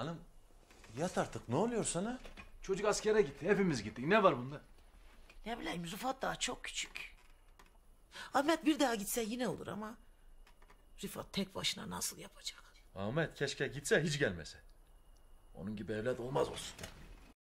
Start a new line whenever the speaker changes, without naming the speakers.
Hanım yat artık ne oluyor sana? Çocuk askere gitti. Hepimiz gittik.
Ne var bunda? Ne bileyim Rıfat daha çok küçük. Ahmet bir daha gitse yine olur ama... ...Rıfat tek başına nasıl yapacak?
Ahmet keşke gitse hiç gelmese. Onun gibi evlat olmaz olsun.